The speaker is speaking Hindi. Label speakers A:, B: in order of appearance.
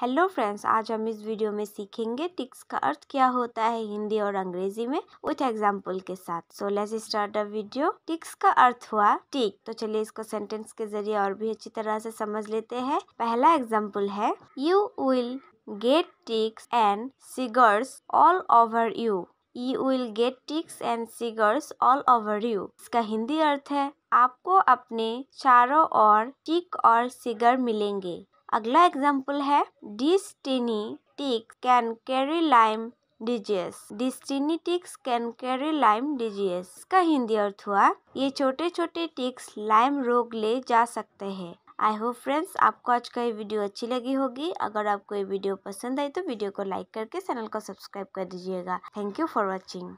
A: हेलो फ्रेंड्स आज हम इस वीडियो में सीखेंगे टिक्स का अर्थ क्या होता है हिंदी और अंग्रेजी में विथ एग्जांपल के साथ so let's start video ticks का अर्थ हुआ टिक तो चलिए इसको सेंटेंस के जरिए और भी अच्छी तरह से समझ लेते हैं पहला एग्जांपल है you will get ticks and chiggers all over you you will get ticks and chiggers all over you इसका हिंदी अर्थ है आपको अपने चारों ओर टिक और सिगर मिलेंगे अगला एग्जाम्पल है destiny ticks can carry Lyme disease destiny ticks can carry Lyme disease का हिंदी अर्थ हुआ ये छोटे छोटे टिक्स लाइम रोग ले जा सकते हैं आई होप फ्रेंड्स आपको आज का ये वीडियो अच्छी लगी होगी अगर आपको ये वीडियो पसंद आई तो वीडियो को लाइक करके चैनल को सब्सक्राइब कर दीजिएगा थैंक यू फॉर वॉचिंग